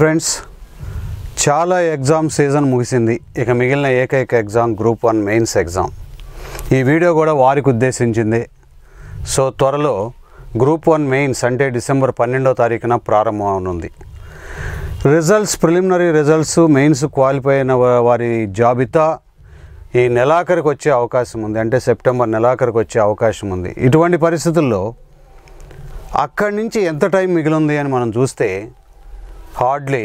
friends చాలా exam season ముగిసింది ఇక మిగిలిన ఏకైక exam group one mains exam ఈ వీడియో కూడా వారికి ఉద్దేశించింది సో త్వరలో గ్రూప్ వన్ మెయిన్స్ అంటే డిసెంబర్ పన్నెండో తారీఖున ప్రారంభం అవునుంది results preliminary results mains qualify అయిన వారి జాబితా ఈ నెలాఖరికి వచ్చే అవకాశం ఉంది అంటే సెప్టెంబర్ నెలాఖరికి వచ్చే అవకాశం ఉంది ఇటువంటి పరిస్థితుల్లో అక్కడి నుంచి ఎంత టైం మిగిలింది అని మనం చూస్తే హార్డ్లీ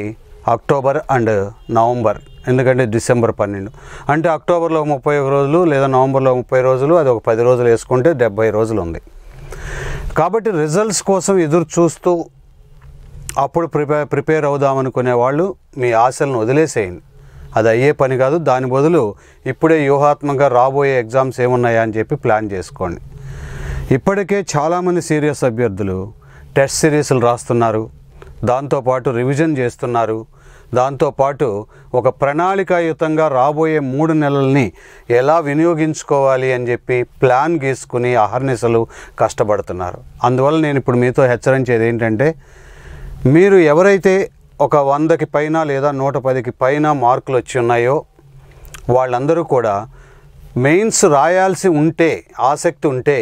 అక్టోబర్ అండ్ నవంబర్ ఎందుకంటే డిసెంబర్ పన్నెండు అంటే అక్టోబర్లో ముప్పై రోజులు లేదా నవంబర్లో ముప్పై రోజులు అది ఒక పది రోజులు వేసుకుంటే డెబ్బై రోజులు ఉంది కాబట్టి రిజల్ట్స్ కోసం ఎదురు చూస్తూ అప్పుడు ప్రిపేర్ ప్రిపేర్ అవుదామనుకునే వాళ్ళు మీ ఆశలను వదిలేసేయండి అది అయ్యే పని కాదు దాని బదులు ఇప్పుడే వ్యూహాత్మకంగా రాబోయే ఎగ్జామ్స్ ఏమున్నాయా అని చెప్పి ప్లాన్ చేసుకోండి ఇప్పటికే చాలామంది సీరియస్ అభ్యర్థులు టెస్ట్ సిరీస్లు రాస్తున్నారు దాంతోపాటు రివిజన్ చేస్తున్నారు దాంతోపాటు ఒక ప్రణాళికాయుతంగా రాబోయే మూడు నెలల్ని ఎలా వినియోగించుకోవాలి అని చెప్పి ప్లాన్ గీసుకుని అహర్నిశలు కష్టపడుతున్నారు అందువల్ల నేను ఇప్పుడు మీతో హెచ్చరించేది ఏంటంటే మీరు ఎవరైతే ఒక వందకి పైన లేదా నూట పదికి పైన మార్కులు వచ్చి ఉన్నాయో వాళ్ళందరూ కూడా మెయిన్స్ రాయాల్సి ఉంటే ఆసక్తి ఉంటే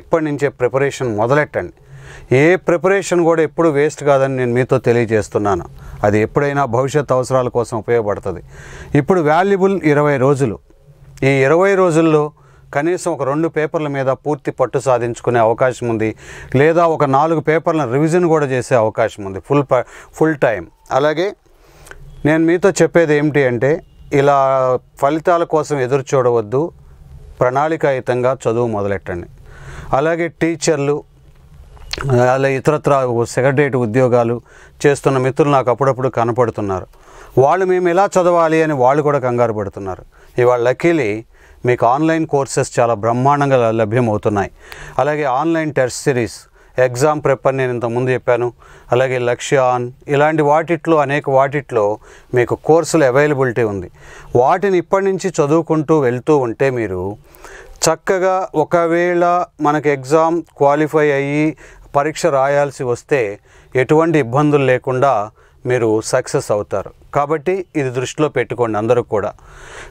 ఇప్పటి నుంచే ప్రిపరేషన్ మొదలెట్టండి ఏ ప్రిపరేషన్ కూడా ఎప్పుడు వేస్ట్ కాదని నేను మీతో తెలియజేస్తున్నాను అది ఎప్పుడైనా భవిష్యత్ అవసరాల కోసం ఉపయోగపడుతుంది ఇప్పుడు వాల్యుబుల్ ఇరవై రోజులు ఈ ఇరవై రోజుల్లో కనీసం ఒక రెండు పేపర్ల మీద పూర్తి పట్టు సాధించుకునే అవకాశం ఉంది లేదా ఒక నాలుగు పేపర్లను రివిజన్ కూడా చేసే అవకాశం ఉంది ఫుల్ ఫుల్ టైం అలాగే నేను మీతో చెప్పేది ఏమిటి అంటే ఇలా ఫలితాల కోసం ఎదురు చూడవద్దు ప్రణాళికాయుతంగా చదువు మొదలెట్టండి అలాగే టీచర్లు అలా ఇతరత్ర సెక్రటరియట్ ఉద్యోగాలు చేస్తున్న మిత్రులు నాకు అప్పుడప్పుడు కనపడుతున్నారు వాళ్ళు మేము ఎలా చదవాలి అని వాళ్ళు కూడా కంగారు పడుతున్నారు ఇవాళ లక్కీలి మీకు ఆన్లైన్ కోర్సెస్ చాలా బ్రహ్మాండంగా లభ్యమవుతున్నాయి అలాగే online test series exam prepare నేను ఇంతకుముందు చెప్పాను అలాగే లక్ష్యాన్ ఇలాంటి వాటిట్లో అనేక వాటిట్లో మీకు కోర్సులు అవైలబిలిటీ ఉంది వాటిని ఇప్పటి నుంచి చదువుకుంటూ వెళ్తూ ఉంటే మీరు చక్కగా ఒకవేళ మనకు ఎగ్జామ్ క్వాలిఫై అయ్యి పరీక్ష రాయాల్సి వస్తే ఎటువంటి ఇబ్బందులు లేకుండా మీరు సక్సెస్ అవుతారు కాబట్టి ఇది దృష్టిలో పెట్టుకోండి అందరూ కూడా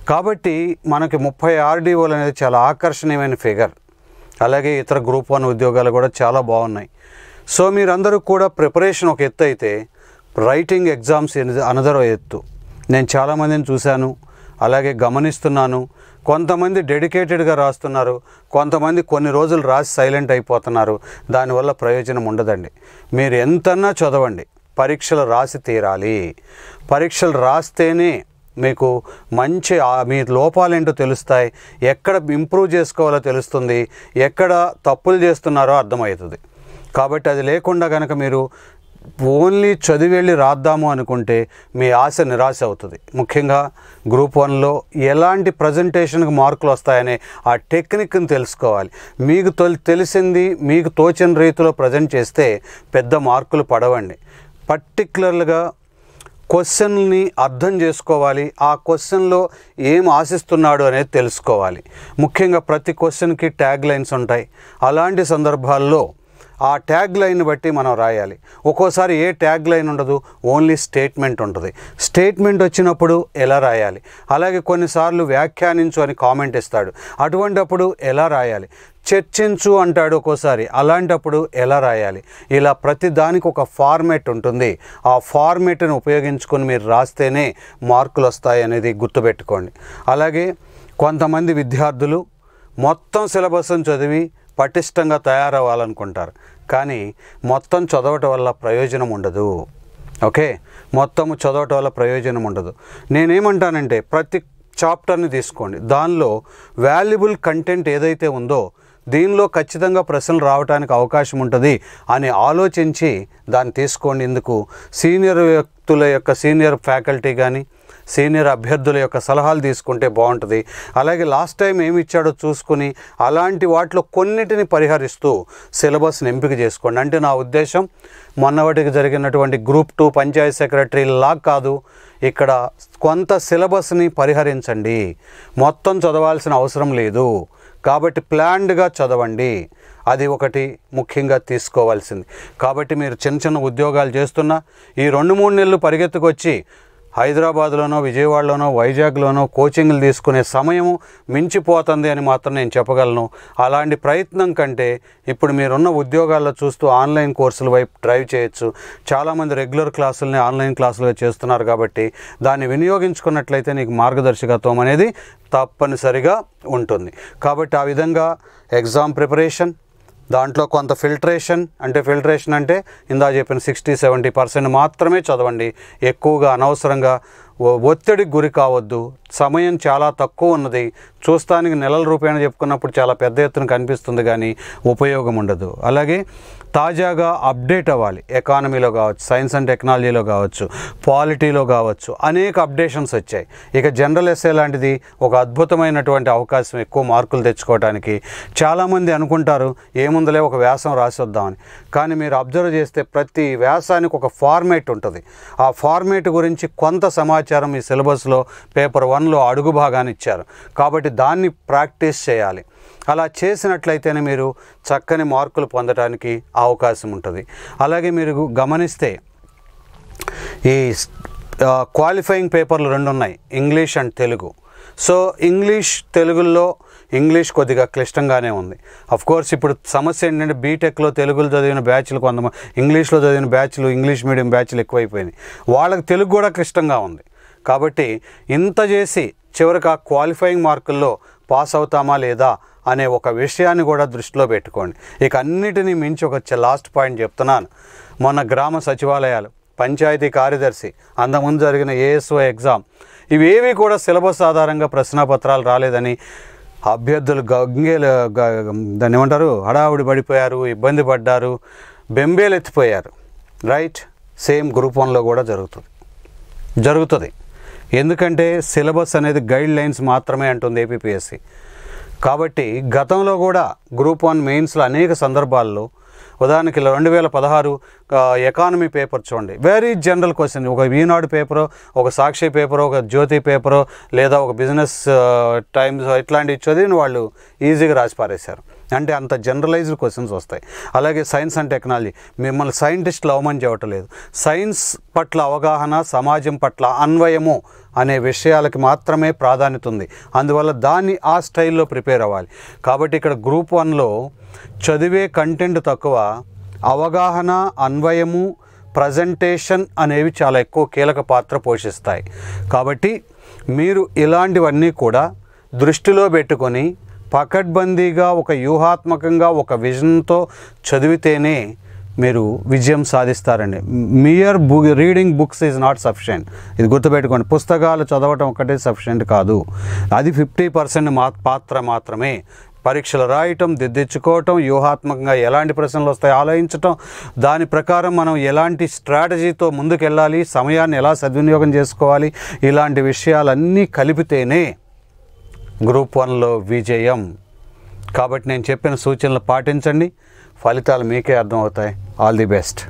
కాబట్టి మనకి ముప్పై ఆర్డీఓలు అనేది చాలా ఆకర్షణీయమైన ఫిగర్ అలాగే ఇతర గ్రూప్ వన్ ఉద్యోగాలు కూడా చాలా బాగున్నాయి సో మీరందరూ కూడా ప్రిపరేషన్ ఒక ఎత్తు అయితే రైటింగ్ ఎగ్జామ్స్ అనదర్ ఎత్తు నేను చాలామందిని చూశాను అలాగే గమనిస్తున్నాను కొంతమంది డెడికేటెడ్గా రాస్తున్నారు కొంతమంది కొన్ని రోజులు రాసి సైలెంట్ అయిపోతున్నారు దానివల్ల ప్రయోజనం ఉండదండి మీరు ఎంతన్నా చదవండి పరీక్షలు రాసి తీరాలి పరీక్షలు రాస్తేనే మీకు మంచి మీ లోపాలేంటో తెలుస్తాయి ఎక్కడ ఇంప్రూవ్ చేసుకోవాలో తెలుస్తుంది ఎక్కడ తప్పులు చేస్తున్నారో అర్థమవుతుంది కాబట్టి అది లేకుండా కనుక మీరు ఓన్లీ చదివి వెళ్ళి రాద్దాము అనుకుంటే మీ ఆశ నిరాశ అవుతుంది ముఖ్యంగా గ్రూప్ వన్లో ఎలాంటి ప్రజెంటేషన్కి మార్కులు వస్తాయనే ఆ టెక్నిక్ని తెలుసుకోవాలి మీకు తెలిసింది మీకు తోచిన రీతిలో ప్రజెంట్ చేస్తే పెద్ద మార్కులు పడవండి పర్టిక్యులర్గా క్వశ్చన్ని అర్థం చేసుకోవాలి ఆ క్వశ్చన్లో ఏం ఆశిస్తున్నాడు అనేది తెలుసుకోవాలి ముఖ్యంగా ప్రతి క్వశ్చన్కి ట్యాగ్ లైన్స్ ఉంటాయి అలాంటి సందర్భాల్లో ఆ ట్యాగ్ లైన్ బట్టి మనం రాయాలి ఒక్కోసారి ఏ ట్యాగ్ లైన్ ఉండదు ఓన్లీ స్టేట్మెంట్ ఉంటుంది స్టేట్మెంట్ వచ్చినప్పుడు ఎలా రాయాలి అలాగే కొన్నిసార్లు వ్యాఖ్యానించు అని కామెంట్ ఇస్తాడు అటువంటప్పుడు ఎలా రాయాలి చర్చించు అంటాడు ఒక్కోసారి అలాంటప్పుడు ఎలా రాయాలి ఇలా ప్రతి దానికి ఒక ఫార్మేట్ ఉంటుంది ఆ ఫార్మేట్ని ఉపయోగించుకొని మీరు రాస్తేనే మార్కులు వస్తాయి అనేది గుర్తుపెట్టుకోండి అలాగే కొంతమంది విద్యార్థులు మొత్తం సిలబస్ని చదివి పటిష్టంగా తయారవ్వాలనుకుంటారు కానీ మొత్తం చదవటం వల్ల ప్రయోజనం ఉండదు ఓకే మొత్తము చదవటం వల్ల ప్రయోజనం ఉండదు నేనేమంటానంటే ప్రతి చాప్టర్ని తీసుకోండి దానిలో వాల్యుబుల్ కంటెంట్ ఏదైతే ఉందో దీనిలో ఖచ్చితంగా ప్రశ్నలు రావడానికి అవకాశం ఉంటుంది అని ఆలోచించి దాన్ని తీసుకోండి ఎందుకు సీనియర్ వ్యక్తుల యొక్క సీనియర్ ఫ్యాకల్టీ కానీ సీనియర్ అభ్యర్థుల యొక్క సలహాలు తీసుకుంటే బాగుంటుంది అలాగే లాస్ట్ టైం ఏమి ఇచ్చాడో చూసుకుని అలాంటి వాటిలో కొన్నిటిని పరిహరిస్తూ సిలబస్ని ఎంపిక చేసుకోండి అంటే నా ఉద్దేశం మొన్నవాటికి జరిగినటువంటి గ్రూప్ టూ పంచాయత్ సెక్రటరీ లా కాదు ఇక్కడ కొంత సిలబస్ని పరిహరించండి మొత్తం చదవాల్సిన అవసరం లేదు కాబట్టి ప్లాండ్గా చదవండి అది ఒకటి ముఖ్యంగా తీసుకోవాల్సింది కాబట్టి మీరు చిన్న చిన్న ఉద్యోగాలు చేస్తున్నా ఈ రెండు మూడు నెలలు పరిగెత్తుకొచ్చి హైదరాబాద్లోనో విజయవాడలోనో వైజాగ్లోనో కోచింగ్లు తీసుకునే సమయం మించిపోతుంది అని మాత్రం నేను చెప్పగలను అలాంటి ప్రయత్నం కంటే ఇప్పుడు మీరున్న ఉద్యోగాల్లో చూస్తూ ఆన్లైన్ కోర్సుల వైపు డ్రైవ్ చేయొచ్చు చాలామంది రెగ్యులర్ క్లాసుల్ని ఆన్లైన్ క్లాసులుగా చేస్తున్నారు కాబట్టి దాన్ని వినియోగించుకున్నట్లయితే నీకు మార్గదర్శకత్వం అనేది తప్పనిసరిగా ఉంటుంది కాబట్టి ఆ విధంగా ఎగ్జామ్ ప్రిపరేషన్ దాంట్లో కొంత ఫిల్టరేషన్ అంటే ఫిల్టరేషన్ అంటే ఇందా చెప్పిన సిక్స్టీ సెవెంటీ పర్సెంట్ మాత్రమే చదవండి ఎక్కువగా అనవసరంగా ఒత్తిడికి గురి కావద్దు సమయం చాలా తక్కువ ఉన్నది చూస్తానికి నెలల రూపాయన చెప్పుకున్నప్పుడు చాలా పెద్ద ఎత్తున కనిపిస్తుంది కానీ ఉపయోగం ఉండదు అలాగే తాజాగా అప్డేట్ అవ్వాలి ఎకానమీలో కావచ్చు సైన్స్ అండ్ టెక్నాలజీలో కావచ్చు పాలిటీలో కావచ్చు అనేక అప్డేషన్స్ వచ్చాయి ఇక జనరల్ ఎస్ఏ లాంటిది ఒక అద్భుతమైనటువంటి అవకాశం ఎక్కువ మార్కులు తెచ్చుకోవడానికి చాలామంది అనుకుంటారు ఏముందలే ఒక వ్యాసం రాసొద్దామని కానీ మీరు అబ్జర్వ్ చేస్తే ప్రతి వ్యాసానికి ఒక ఫార్మేట్ ఉంటుంది ఆ ఫార్మేట్ గురించి కొంత సమాచారం ఈ సిలబస్లో పేపర్ వన్లో అడుగు భాగాన్ని ఇచ్చారు కాబట్టి దాన్ని ప్రాక్టీస్ చేయాలి అలా చేసినట్లయితేనే మీరు చక్కని మార్కులు పొందడానికి అవకాశం ఉంటుంది అలాగే మీరు గమనిస్తే ఈ క్వాలిఫైయింగ్ పేపర్లు రెండు ఉన్నాయి English and Telugu so English తెలుగుల్లో ఇంగ్లీష్ కొద్దిగా క్లిష్టంగానే ఉంది అఫ్ కోర్స్ ఇప్పుడు సమస్య ఏంటంటే బీటెక్లో తెలుగులో చదివిన బ్యాచ్లు కొంతమంది ఇంగ్లీష్లో చదివిన బ్యాచ్లు ఇంగ్లీష్ మీడియం బ్యాచ్లు ఎక్కువైపోయినాయి వాళ్ళకి తెలుగు కూడా క్లిష్టంగా ఉంది కాబట్టి ఇంత చేసి చివరికి ఆ క్వాలిఫైయింగ్ మార్కుల్లో పాస్ అవుతామా లేదా అనే ఒక విషయాన్ని కూడా దృష్టిలో పెట్టుకోండి ఇక అన్నిటినీ మించి ఒక లాస్ట్ పాయింట్ చెప్తున్నాను మొన్న గ్రామ సచివాలయాలు పంచాయతీ కార్యదర్శి అంతకుముందు జరిగిన ఏఎస్ఓ ఎగ్జామ్ ఇవేవి కూడా సిలబస్ ఆధారంగా ప్రశ్నపత్రాలు రాలేదని అభ్యర్థులు గంగేలు దాన్ని ఏమంటారు హడావుడి పడిపోయారు ఇబ్బంది పడ్డారు బెంబేలు ఎత్తిపోయారు రైట్ సేమ్ గ్రూప్ వన్లో కూడా జరుగుతుంది జరుగుతుంది ఎందుకంటే సిలబస్ అనేది గైడ్ లైన్స్ మాత్రమే అంటుంది ఏపీఎస్సి కాబట్టి గతంలో కూడా గ్రూప్ వన్ మెయిన్స్లో అనేక సందర్భాల్లో ఉదాహరణకి రెండు వేల పదహారు ఎకానమీ పేపర్ చూడండి వెరీ జనరల్ క్వశ్చన్ ఒక ఈనాడు పేపరో ఒక సాక్షి పేపరో ఒక జ్యోతి పేపరో లేదా ఒక బిజినెస్ టైమ్స్ ఇట్లాంటివి ఇచ్చేది వాళ్ళు ఈజీగా రాసి పారేశారు అంటే అంత జనరలైజ్డ్ క్వశ్చన్స్ వస్తాయి అలాగే సైన్స్ అండ్ టెక్నాలజీ మిమ్మల్ని సైంటిస్టులు అవమని లేదు సైన్స్ పట్ల అవగాహన సమాజం పట్ల అన్వయము అనే విషయాలకి మాత్రమే ప్రాధాన్యత ఉంది అందువల్ల దాన్ని ఆ స్టైల్లో ప్రిపేర్ అవ్వాలి కాబట్టి ఇక్కడ గ్రూప్ వన్లో చదివే కంటెంట్ తక్కువ అవగాహన అన్వయము ప్రజెంటేషన్ అనేవి చాలా ఎక్కువ కీలక పాత్ర పోషిస్తాయి కాబట్టి మీరు ఇలాంటివన్నీ కూడా దృష్టిలో పెట్టుకొని పకడ్బందీగా ఒక వ్యూహాత్మకంగా ఒక విజన్తో చదివితేనే మీరు విజయం సాధిస్తారండి mere book reading books is not sufficient ఇది గుర్తుపెట్టుకోండి పుస్తకాలు చదవటం ఒకటే సఫిషియెంట్ కాదు అది ఫిఫ్టీ పర్సెంట్ మా పాత్ర మాత్రమే పరీక్షలు రాయటం దిద్దెచ్చుకోవటం వ్యూహాత్మకంగా ఎలాంటి ప్రశ్నలు వస్తాయి ఆలోచించటం దాని ప్రకారం మనం ఎలాంటి స్ట్రాటజీతో ముందుకెళ్ళాలి సమయాన్ని ఎలా సద్వినియోగం చేసుకోవాలి ఇలాంటి విషయాలన్నీ కలిపితేనే గ్రూప్ వన్లో విజయం కాబట్టి నేను చెప్పిన సూచనలు పాటించండి ఫలితాలు మీకే అర్థమవుతాయి ఆల్ ది బెస్ట్